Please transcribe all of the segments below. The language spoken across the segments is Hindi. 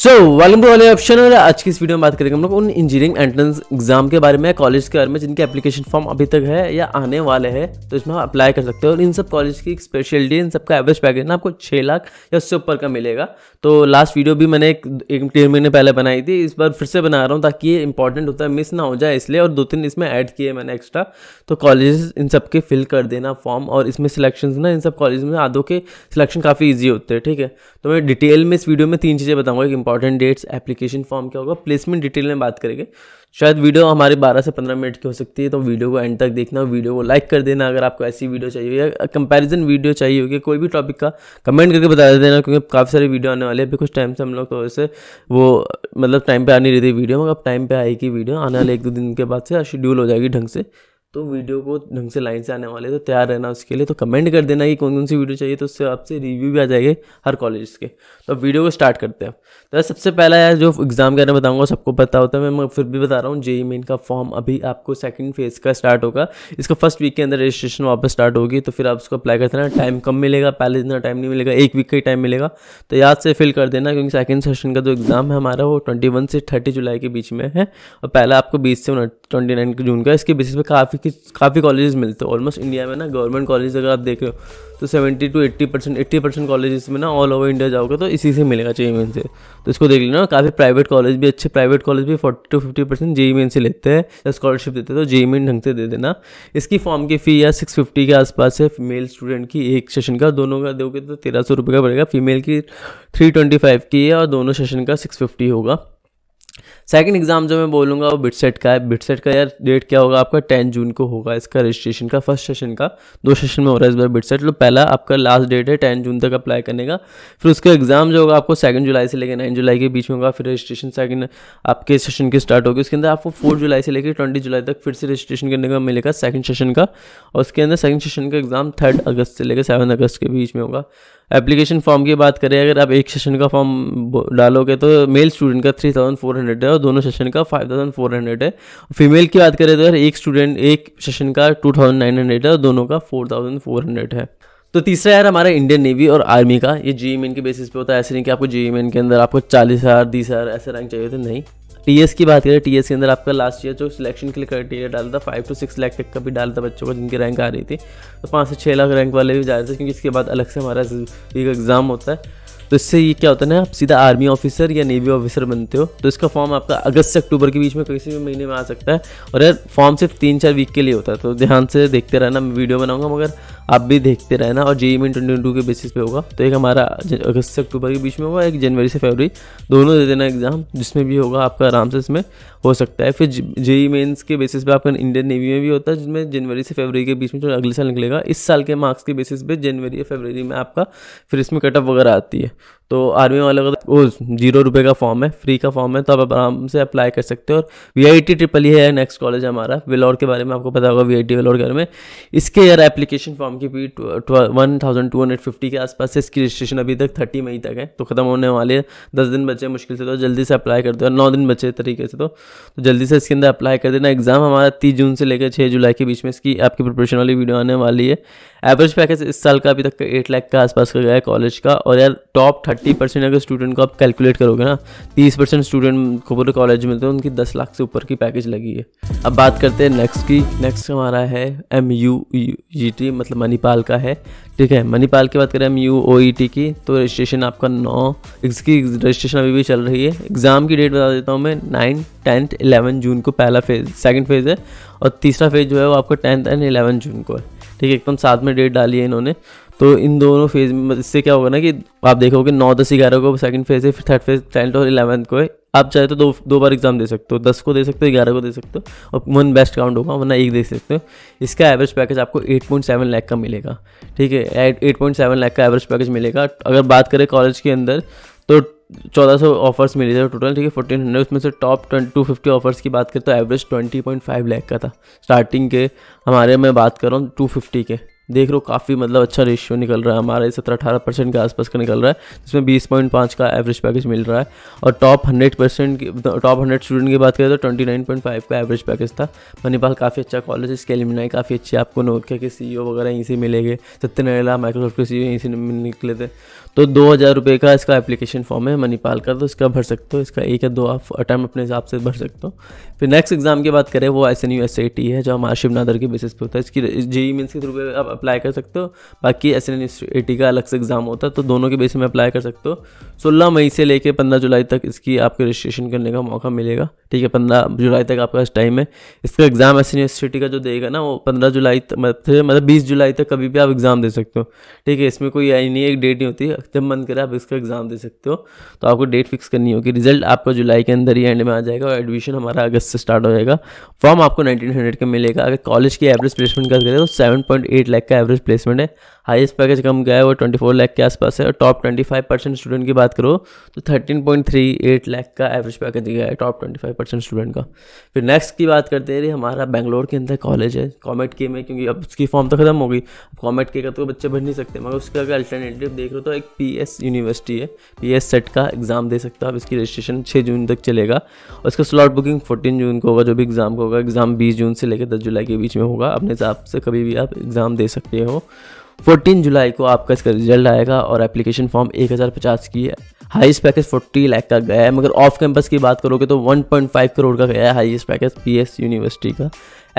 सो वेलकम टू वाले ऑप्शन और आज की इस वीडियो में बात करेंगे हम लोग उन इंजीनियरिंग एंट्रेंस एग्जाम के बारे में कॉलेज के बारे में जिनके एप्लीकेशन फॉर्म अभी तक है या आने वाले हैं तो इसमें आप अप्लाई कर सकते हो और इन सब कॉलेज की स्पेशलिटी इन सबका एवरेज पैकेज ना आपको छः लाख या उससे ऊपर का मिलेगा तो लास्ट वीडियो भी मैंने एक एक डेढ़ महीने पहले बनाई थी इस बार फिर से बना रहा हूँ ताकि ये इंपॉर्टेंट होता है मिस ना हो जाए इसलिए और दो तीन इसमें ऐड किए मैंने एक्स्ट्रा तो कॉलेजेस इन सब के फिल कर देना फॉर्म और इसमें सिलेक्शन ना इन सब कॉलेज में आधो के सिलेक्शन काफ़ी ईजी होते हैं ठीक है तो मैं डिटेल में इस वीडियो में तीन चीज़ें बताऊँगा एक इंपॉर्टेंट डेट्स एप्लीकेशन फॉर्म क्या होगा प्लेसमेंट डिटेल में बात करेंगे शायद वीडियो हमारे 12 से 15 मिनट की हो सकती है तो वीडियो को एंड तक देखना वीडियो को लाइक कर देना अगर आपको ऐसी वीडियो चाहिए या कंपैरिजन वीडियो चाहिए होगी कोई भी टॉपिक का कमेंट करके बता देना क्योंकि काफ़ी सारे वीडियो आने वाले हैं अभी कुछ टाइम से हम लोग से वो मतलब टाइम पर आ नहीं रही थी वीडियो अब टाइम पर आएगी वीडियो आने वाले एक दो दिन के बाद से शेड्यूल हो जाएगी ढंग से तो वीडियो को ढंग से लाइन से आने वाले तो तैयार रहना उसके लिए तो कमेंट कर देना कि कौन कौन सी वीडियो चाहिए तो उससे आपसे रिव्यू भी आ जाएंगे हर कॉलेज के तो वीडियो को स्टार्ट करते हैं तो सबसे पहला यार जो एग्ज़ाम के बारे में बताऊँगा सबको पता होता है मैं फिर भी बता रहा हूँ जेई मेन का फॉर्म अभी आपको सेकेंड फेज़ का स्टार्ट होगा इसका फर्स्ट वीक के अंदर रजिस्ट्रेशन वापस स्टार्ट होगी तो फिर आप उसको अप्लाई करते ना टाइम कम मिलेगा पहले इतना टाइम नहीं मिलेगा एक वीक का ही टाइम मिलेगा तो याद से फिल कर देना क्योंकि सेकेंड सेशन का जो एग्ज़ाम है हमारा वो ट्वेंटी से थर्टी जुलाई के बीच में है और पहला आपको बीस से ट्वेंटी जून का इसके बेसिस पर काफ़ी कि काफ़ी कॉलेज मिलते हैं ऑलमोस्ट इंडिया में ना गवर्नमेंट कॉलेज अगर आप देख रहे हो तो seventy two eighty percent eighty percent college में ना ऑल ओवर इंडिया जाओगे तो इसी से मिलेगा जे मेन e e से तो इसको देख लेना काफ़ी प्राइवेट कॉलेज भी अच्छे प्राइवेट कॉलेज भी forty two fifty percent JEE main से लेते हैं या स्कॉलरशिप देते हैं तो जे मेन e ढंग से दे देना इसकी फॉर्म की फ़ी या सिक्स फिफ्टी के आसपास है मेल स्टूडेंट की एक सेशन का दोनों का दोगे तो तेरह सौ रुपये का पड़ेगा फीमेल की थ्री ट्वेंटी फाइव की है और दोनों सेशन का सिक्स फिफ्टी होगा सेकंड एग्जाम जो मैं बोलूँगा वो बिटसेट का है बिटसेट का यार डेट क्या होगा आपका टेन जून को होगा इसका रजिस्ट्रेशन का फर्स्ट सेशन का दो सेशन में हो रहा है इस बार बिटसेट लो पहला आपका लास्ट डेट है टेन जून तक अप्लाई करने का फिर उसका एग्जाम जो होगा आपको सेकंड जुलाई से लेकर नाइन जुलाई के बीच में होगा फिर रजिस्ट्रेशन सेकंड आपके सेशन के स्टार्ट होगी उसके अंदर आपको फोर्थ जुलाई से लेकर ट्वेंटी जुलाई तक फिर से रजिस्ट्रेशन करने का मिलेगा सेकंड सेशन का और उसके अंदर सेकंड सेशन का एग्जाम थर्ड अगस्त से लेकर सेवन अगस्त के बीच में होगा एप्लीकेशन फॉर्म की बात करें अगर आप एक सेशन का फॉर्म डालोगे तो मेल स्टूडेंट का थ्री थाउजेंड फोर हंड्रेड है और दोनों सेशन का फाइव थाउजेंड फोर हंड्रेड है फीमेल की बात करें तो यार एक स्टूडेंट एक सेशन का टू थाउजेंड नाइन हंड्रेड है और दोनों का फोर थाउजेंड फोर हंड्रेड है तो तीसरा यार हमारा इंडियन नेवी और आर्मी का ये जी एन e के बेसिस पे होता है ऐसे नहीं कि आपको जी एम एन के अंदर आपको चालीस हज़ार तीस हज़ार ऐसे रैंक चाहिए होते नहीं टीएस की बात करें टीएस के अंदर आपका लास्ट ईयर जो सिलेक्शन के लिए क्राइटेरिया डाला था फाइव टू सिक्स लाख तक का भी डाला था बच्चों को जिनकी रैंक आ रही थी तो पाँच से छः लाख रैंक वाले भी जा रहे थे क्योंकि इसके बाद अलग से हमारा एक एग्ज़ाम होता है तो इससे ये क्या होता है ना आप सीधा आर्मी ऑफिसर या नेवी ऑफिसर बनते हो तो इसका फॉर्म आपका अगस्त से अक्टूबर के बीच में किसी भी महीने में आ सकता है और यार फॉर्म सिर्फ तीन चार वीक के लिए होता है तो ध्यान से देखते रहना मैं वीडियो बनाऊंगा मगर आप भी देखते रहना और जेई में ट्वेंटी के बेसिस पे होगा तो एक हमारा अगस्त से अक्टूबर के बीच में होगा एक जनवरी से फरवरी दोनों दे देना एग्ज़ाम जिसमें भी होगा आपका आराम से इसमें हो सकता है फिर जेई मेन्स के बेसिस पे आपका इंडियन नेवी में भी होता है जिसमें जनवरी से फरवरी के बीच में जो अगले साल निकलेगा इस साल के मार्क्स के बेसिस पे जनवरी या फरवरी में आपका फिर इसमें कटअप वगैरह आती है तो आर्मी वाले का वो जीरो रुपये का फॉर्म है फ्री का फॉर्म है तो आप आराम से अप्लाई कर सकते हो और वी आई टी ट्रिपल ही है नेक्स्ट कॉलेज हमारा वेलोर के बारे में आपको पता होगा वी आई टी वेलोर के बारे में इसके यार एप्लीकेशन फॉर्म की भी one thousand two hundred fifty के आसपास है इसकी रजिस्ट्रेशन अभी तक थर्टी मई तक है तो खत्म होने वाले है दस दिन बचे मुश्किल से तो जल्दी से अप्लाई कर दो नौ दिन बचे तरीके से तो, तो जल्दी से इसके अंदर अप्लाई कर देना एग्ज़ाम हमारा तीस जून से लेकर छः जुलाई के बीच में इसकी आपकी प्रिपरेशन वाली वीडियो आने वाली है एवरेज पैकेज इस साल का अभी तक एट लाख के आसपास का गया है कॉलेज का और यार टॉप थर्टी थर्टी परसेंट अगर स्टूडेंट को आप कैलकुलेट करोगे ना तीस परसेंट स्टूडेंट को पूरे कॉलेज में तो उनकी दस लाख से ऊपर की पैकेज लगी है अब बात करते हैं नेक्स्ट की नेक्स्ट हमारा है एम यू जी टी मतलब मणिपाल का है ठीक है मणिपाल की बात करें M U O E T की तो रजिस्ट्रेशन आपका नौ इसकी रजिस्ट्रेशन अभी भी चल रही है एग्ज़ाम की डेट बता देता हूँ मैं नाइन टेंथ इलेवन जून को पहला फेज सेकेंड फेज़ है और तीसरा फेज जो है वो आपका टेंथ एंड इलेवन जून को है ठीक है एकदम साथ में डेट डाली है इन्होंने तो इन दोनों फेज में मतलब इससे क्या होगा ना कि आप देखोगे नौ दस ग्यारह को सेकंड फेज है फिर थर्ड फेज टेंथ और इलेवंथ को है आप चाहे तो दो दो बार एग्जाम दे सकते हो दस को दे सकते हो ग्यारह को दे सकते हो और वन बेस्ट काउंट होगा वरना एक दे सकते हो इसका एवरेज पैकेज आपको एट पॉइंट सेवन लैख का मिलेगा ठीक है एट पॉइंट सेवन लैख का एवरेज पैकेज मिलेगा अगर बात करें कॉलेज के अंदर तो चौदह सौ ऑफर्स मिले थे टोटल ठीक है फोर्टीन हंड्रेड उसमें से टॉप टू फिफ्टी ऑफर्स की बात करें तो average twenty point five lakh का था स्टार्टिंग के हमारे मैं बात कर रहा हूँ टू फिफ्टी के देख लो काफ़ी मतलब अच्छा रेशियो निकल रहा है हमारा सत्रह अठारह परसेंट के आसपास का निकल रहा है जिसमें बीस पॉइंट पाँच का एवरेज पैकेज मिल रहा है और top hundred percent top hundred student की बात करें तो ट्वेंटी नाइन पॉइंट फाइव का एवरेज पैकेज था मणिपाल काफ़ी अच्छा कॉलेज है इसके एलिमिनाई काफ़ी अच्छी आपको नोकिया के सी e वगैरह यहीं से मिलेंगे सत्यनारायला माइक्रोसॉफ्ट के सी e यहीं से निकले थे तो दो हज़ार रुपये का इसका एप्लीकेशन फॉर्म है मनीपाल का तो इसका भर सकते हो इसका एक या दो आप अटैम्प्ट अपने हिसाब से भर सकते हो फिर नेक्स्ट एग्जाम की बात करें वो S N U S I T है जो हमारे शिवनादर के बेसिस पे होता है इसकी जी मीनस e के थ्रू पे आप अप्लाई कर सकते हो बाकी एस एन ए टी का अलग से एग्जाम होता है तो दोनों के बेसिस में अप्लाई कर सकते हो सोलह मई से लेकर पंद्रह जुलाई तक इसकी आपको रजिस्ट्रेशन करने का मौका मिलेगा ठीक है पंद्रह जुलाई तक आपका टाइम है इसका एग्जाम एस एन टी का जो देगा ना वो पंद्रह जुलाई मतलब, मतलब बीस जुलाई तक कभी भी आप एग्जाम दे सकते हो ठीक है इसमें कोई नहीं एक डेट नहीं होती जब मन करे आप इसका एग्ज़ाम दे सकते हो तो आपको डेट फिक्स करनी होगी रिजल्ट आपका जुलाई के अंदर ही एंड में आ जाएगा और एडमिशन हमारा अगस्त से स्टार्ट हो जाएगा फॉर्म आपको नाइनटीन हंड्रेड का मिलेगा अगर कॉलेज की एवरेज प्लेसमेंट का करें तो सेवन पॉइंट एट लाख का एवरेज प्लेसमेंट है हाइस्ट पैकेज कम गया है वो ट्वेंटी फोर लैख के आसपास है और top twenty five percent student की बात करो तो thirteen point three eight lakh का एवरेज पैकेज गया है top twenty five percent student का फिर नेक्स्ट की बात करते हैं हमारा बैंगलोर के अंदर कॉलेज है कॉमेट के में क्योंकि अब उसकी फॉर्म तो खत्म हो गई अब कॉमेट के का तो बच्चे भर नहीं सकते मगर उसका अगर अल्टरनेटिव देख रहे हो तो एक पी एस यूनिवर्सिटी है पी एस सेट का एग्ज़ाम दे सकते हो आप इसकी रजिस्ट्रेशन छः जून तक चलेगा और इसका स्लॉट बुकिंग फोर्टीन जून को होगा जो भी एग्ज़ाम का होगा एग्ज़ाम बीस जून से लेकर दस जुलाई के बीच में होगा अपने हिसाब से कभी भी आप एग्ज़ाम दे सकते हो 14 जुलाई को आपका इसका रिजल्ट आएगा और एप्लीकेशन फॉर्म 1050 की है हाईएस्ट पैकेज 40 लाख का गया है मगर ऑफ कैंपस की बात करोगे तो 1.5 करोड़ का गया है हाईएस्ट पैकेज पीएस यूनिवर्सिटी का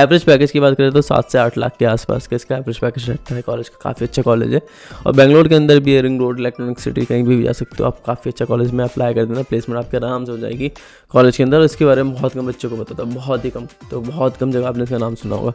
एवरेज पैकेज की बात करें तो सात से आठ लाख के आसपास का इसका एवरेज पैकेज रहता है कॉलेज का काफ़ी अच्छा कॉलेज है और बेंगलोर के अंदर भी रिंग रोड इलेक्ट्रॉनिक सिटी कहीं भी जा सकते हो आप काफ़ी अच्छा कॉलेज में अप्लाई कर देना प्लेसमेंट आपके आराम से हो जाएगी कॉलेज के अंदर इसके बारे में बहुत कम बच्चों को बताता बहुत ही कम तो बहुत कम जगह आपने इसका नाम सुना होगा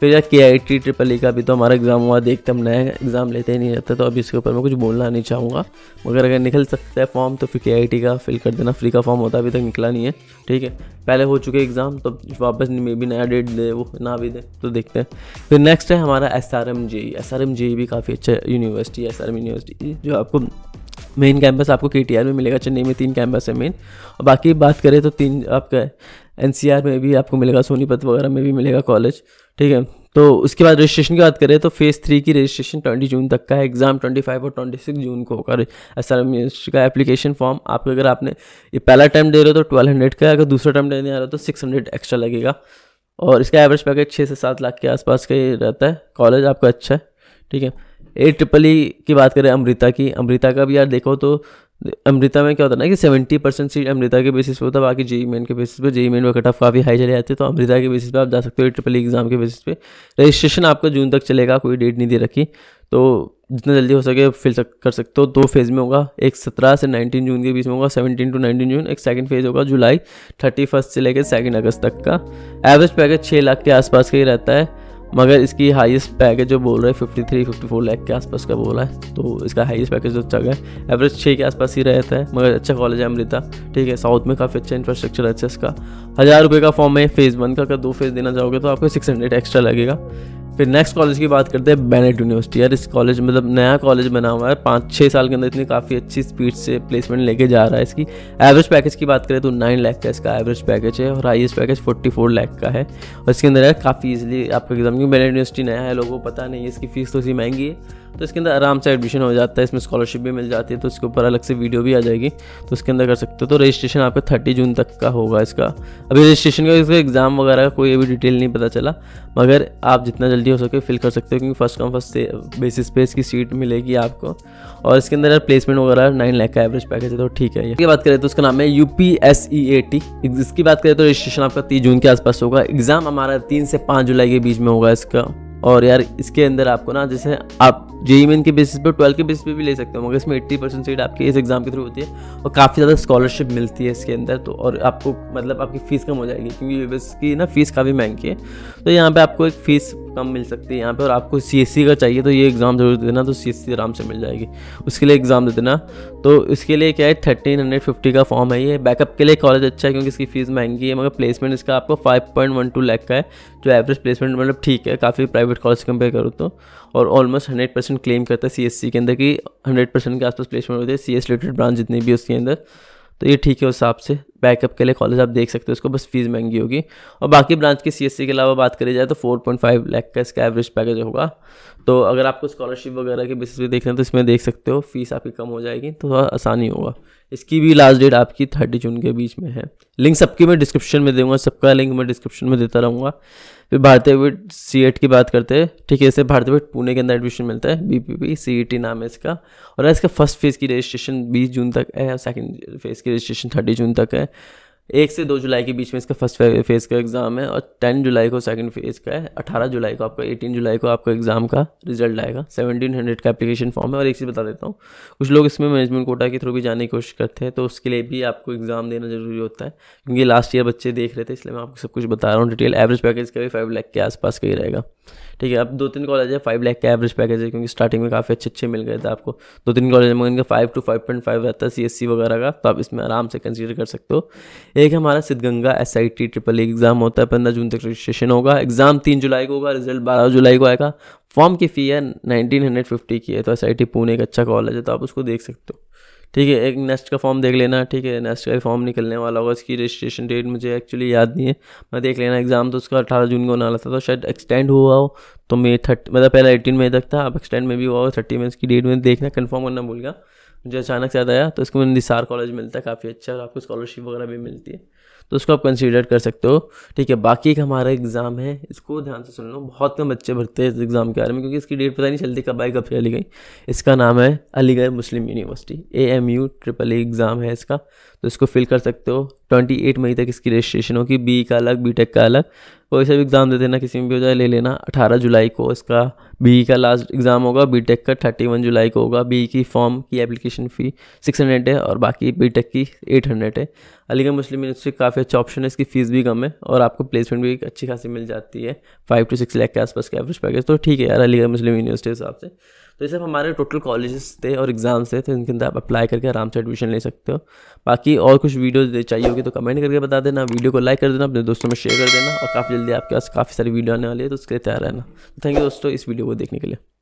फिर यार के आई टी ट्रिपल ई का भी तो हमारा एग्ज़ाम हुआ देखते हम नया एग्ज़ाम लेते ही नहीं रहते तो अभी इसके ऊपर मैं कुछ बोलना नहीं चाहूँगा मगर अगर निकल सकता है फॉर्म तो फिर के आई टी का फिल कर देना फ्री का फॉर्म होता अभी तक निकला नहीं है ठीक है पहले हो चुके एग्ज़ाम तो वापस मे भी नया डेट दे वो ना भी दे तो देखते हैं फिर नेक्स्ट है हमारा S R M J S R M J भी काफ़ी अच्छा university S R M university जो आपको मेन कैंपस आपको के में मिलेगा चेन्नई में तीन कैंपस है मेन और बाकी बात करें तो तीन आपका एन में भी आपको मिलेगा सोनीपत वगैरह में भी मिलेगा कॉलेज ठीक है तो उसके बाद रजिस्ट्रेशन की बात करें तो फेज़ थ्री की रजिस्ट्रेशन ट्वेंटी जून तक का है एग्ज़ाम ट्वेंटी फाइव और ट्वेंटी सिक्स जून को होगा एस आर का एप्लीकेशन फॉर्म आप अगर आपने ये पहला टाइम दे रहे हो तो ट्वेल्व हंड्रेड का अगर दूसरा टाइम देने आ रहा हो तो सिक्स हंड्रेड एक्स्ट्रा लगेगा और इसका एवरेज पैकेज छः से सात लाख के आसपास का ही रहता है कॉलेज आपका अच्छा है ठीक है ए ट्रिपल ई की बात करें अमृता की अमृता का भी यार देखो तो अमृता में क्या होता है ना कि सेवेंटी परसेंट सीट अमृता के बेसिस पे होता है बाकी जेई मेन के बेसिस पे जेई मेन कट ऑफ काफ़ी हाई चले जाते हैं तो अमृता के बेसिस पे आप जा सकते हो ट्रिपल एग्ज़ाम e के बेसिस पे रजिस्ट्रेशन आपका जून तक चलेगा कोई डेट नहीं दे रखी तो जितना जल्दी हो सके फिल सक, कर सकते हो दो फेज़ में होगा एक सत्रह से नाइनटीन जून के बीच में होगा सेवनटीन टू नाइनटीन जून एक सेकंड फेज़ होगा जुलाई थर्टी फर्स्ट से लेकर सेकंड अगस्त तक का एवरेज पैकेज छः लाख के आसपास का ही रहता है मगर इसकी हाईएस्ट पैकेज जो बोल रहे हैं fifty three fifty four lakh के आसपास का बोला है तो इसका हाईएस्ट पैकेज जो अच्छा है एवरेज छः के आसपास ही रहता है मगर अच्छा कॉलेज है अमृता ठीक है साउथ में काफ़ी अच्छा इंफ्रास्ट्रक्चर अच्छा इसका हज़ार रुपये का फॉर्म है फेज़ वन का अगर दो फेज़ देना चाहोगे तो आपको सिक्स हंड्रेड एक्स्ट्रा लगेगा फिर नेक्स्ट कॉलेज की बात करते हैं बैनेट यूनिवर्सिटी यार इस कॉलेज मतलब नया कॉलेज बना हुआ है पाँच छः साल के अंदर इतनी काफ़ी अच्छी स्पीड से प्लेसमेंट लेके जा रहा है इसकी एवरेज पैकेज की बात करें तो नाइन लाख का इसका एवरेज पैकेज है और highest package forty four lakh का है और इसके अंदर है काफ़ी ईजिली आपको एग्जाम क्योंकि बैनेट यूनिवर्सिटी नया है लोगों को पता नहीं है इसकी फ़ीस तो इसी महंगी है तो इसके अंदर आराम से एडमिशन हो जाता है इसमें स्कॉलरशिप भी मिल जाती है तो इसके ऊपर अलग से वीडियो भी आ जाएगी तो इसके अंदर कर सकते हो तो रजिस्ट्रेशन आपका थर्टी जून तक का होगा इसका अभी रजिस्ट्रेशन का इसका एग्ज़ाम वगैरह का कोई अभी डिटेल नहीं पता चला मगर आप जितना जल्दी हो सके फिल कर सकते हो क्योंकि फर्स्ट कम फर्स्ट बेसिस पे इसकी सीट मिलेगी आपको और इसके अंदर प्लेसमेंट वगैरह नाइन लाख का एवरेज पैकेज है तो ठीक है ये बात करें तो उसका नाम है U P S E A T इसकी बात करें तो रजिस्ट्रेशन आपका तीस जून के आसपास होगा एग्ज़ाम हमारा तीन से पाँच जुलाई के बीच में होगा इसका और यार इसके अंदर आपको ना जैसे आप जेई मेन के बेसिस पे ट्वेल्व के बेसिस पे भी ले सकते हो मगर इसमें एट्टी परसेंट सीट आपकी इस एग्ज़ाम के थ्रू होती है और काफ़ी ज़्यादा स्कॉलरशिप मिलती है इसके अंदर तो और आपको मतलब आपकी फ़ीस कम हो जाएगी क्योंकि यू की ना फ़ीस काफ़ी महंगी है तो यहाँ पर आपको एक फ़ीस कम मिल सकती है यहाँ पे और आपको सी का चाहिए तो ये एग्ज़ाम जरूर देना तो सी आराम से मिल जाएगी उसके लिए एग्ज़ाम दे देना तो इसके लिए क्या है थर्टीन हंड्रेड फिफ्टी का फॉर्म है ये बैकअप के लिए कॉलेज अच्छा है क्योंकि इसकी फ़ीस महंगी है मगर प्लेसमेंट इसका आपको five point one two lakh का है जो एवरेज प्लेसमेंट मतलब ठीक है काफ़ी प्राइवेट कॉलेज कंपेयर करो तो और ऑलमोस्ट हंड्रेड परसेंट क्लेम करता है सी के अंदर कि हंड्रेड परसेंट के आसपास प्लेसमेंट होती है सी एस रिलेटेड ब्रांच जितनी भी उसके अंदर तो ये ठीक है उस हिसाब से बैकअप के लिए कॉलेज आप देख सकते हो इसको बस फीस महंगी होगी और बाकी ब्रांच की सी के अलावा बात करी जाए तो फोर पॉइंट फाइव लैख का इसका एवरेज पैकेज होगा तो अगर आपको स्कॉलरशिप वगैरह के बेसिस पे देख रहे हैं तो इसमें देख सकते हो फीस आपकी कम हो जाएगी तो थोड़ा आसानी होगा इसकी भी लास्ट डेट आपकी थर्टी जून के बीच में है लिंक सबकी मैं डिस्क्रिप्शन में दूंगा सबका लिंक मैं डिस्क्रिप्शन में देता रहूँगा फिर भारतीय विट सी की बात करते हैं ठीक है इसे भारतीय विट पुणे के अंदर एडमिशन मिलता है B P P C T नाम है इसका और इसका फर्स्ट फेज़ की रजिस्ट्रेशन बीस जून तक है और सेकेंड फेज़ की रजिस्ट्रेशन थर्टी जून तक है है एक से दो जुलाई के बीच में इसका फर्स्ट फेज़ का एग्ज़ाम है और टेन जुलाई को सेकंड फेज़ का है अठारह जुलाई को आपका एटीन जुलाई को आपका एग्ज़ाम का रिजल्ट आएगा सेवनटीन हंड्रेड का एप्लीकेशन फॉर्म है और एक चीज़ बता देता हूँ कुछ लोग इसमें मैनेजमेंट कोटा के थ्रू भी जाने की कोशिश करते हैं तो उसके लिए भी आपको एग्ज़ाम देना ज़रूरी होता है क्योंकि लास्ट ईयर बच्चे देख रहे थे इसलिए मैं आपको सब कुछ बता रहा हूँ डिटेल एवरेज पैकेज का भी फाइव लैख के आसपास का ही रहेगा ठीक है अब दो तीन कॉलेज है फाइव लाख का एवरेज पैकेज है क्योंकि स्टार्टिंग में काफ़ी अच्छे अच्छे मिल गए थे आपको दो तीन कॉलेज में इनका five to five point five रहता है सी एस सी वगैरह का तो आप इसमें आराम से कंसिडर कर सकते हो एक हमारा Siddaganga S I T triple exam होता है पंद्रह जून तक रजिस्ट्रेशन होगा एग्ज़ाम तीन जुलाई को होगा रिजल्ट बारह जुलाई को आएगा फॉर्म की फ़ी है नाइनटीन हंड्रेड फिफ्टी की है तो एस आई टी पुणे एक अच्छा कॉलेज है तो आप उसको देख सकते हो ठीक है एक नेस्ट का फॉर्म देख लेना ठीक है नेस्ट का फॉर्म निकलने वाला होगा इसकी रजिस्ट्रेशन डेट मुझे एक्चुअली याद नहीं है मैं देख लेना एग्ज़ाम तो उसका अठारह जून को नाला था तो शायद एक्सटेंड हुआ हो तो मे थर्टी मतलब पहले एटीन मई तक था अब एक्सटेंड में भी हुआ हो थर्टी में इसकी डेट में देखना कन्फर्म करना भूल गया मुझे अचानक से याद आया तो इसको निसार कॉलेज मिलता है काफ़ी अच्छा और आपको स्कॉलरशिप वगैरह भी मिलती है तो उसको आप कंसिडर कर सकते हो ठीक है बाकी एक हमारा एग्ज़ाम है इसको ध्यान से सुन लो बहुत कम बच्चे भरते हैं इस एग्ज़ाम के बारे में क्योंकि इसकी डेट पता नहीं चलती कब आई कब चली गई इसका नाम है Aligarh Muslim university A M U triple E exam है इसका तो इसको फिल कर सकते हो ट्वेंटी एट मई तक इसकी रजिस्ट्रेशन होगी बी का अलग बी टेक का अलग कोई सा भी एग्ज़ाम दे देना किसी में भी हो जाए ले लेना अठारह जुलाई को इसका बी का लास्ट एग्ज़ाम होगा बी टेक का थर्टी वन जुलाई को होगा बी की फॉर्म की एप्लीकेशन फ़ी सिक्स हंड्रेड है और बाकी बी टेक की एट हंड्रेड है अलीगढ़ मुस्लिम यूनिवर्सिटी काफ़ी अच्छा ऑप्शन है इसकी फ़ीस भी कम है और आपको प्लेसमेंट भी अच्छी खासी मिल जाती है फाइव टू सिक्स लैख के आसपास के एवरेज पैकेज तो ठीक है यार अलीगढ़ मुस्लिम यूनिवर्सिटी के हिसाब से तो ये सब हमारे टोटल कॉलेजेस थे और एग्ज़ाम्स थे तो इनके अंदर आप अप्लाई करके आराम से एडमिशन ले सकते हो बाकी और कुछ वीडियो चाहिए होगी तो कमेंट करके बता देना वीडियो को लाइक कर देना अपने दोस्तों में शेयर कर देना और काफ़ी जल्दी आपके पास काफ़ी सारी वीडियो आने वाली है तो उसके लिए तैयार रहना थैंक तो यू दोस्तों इस वीडियो को देखने के लिए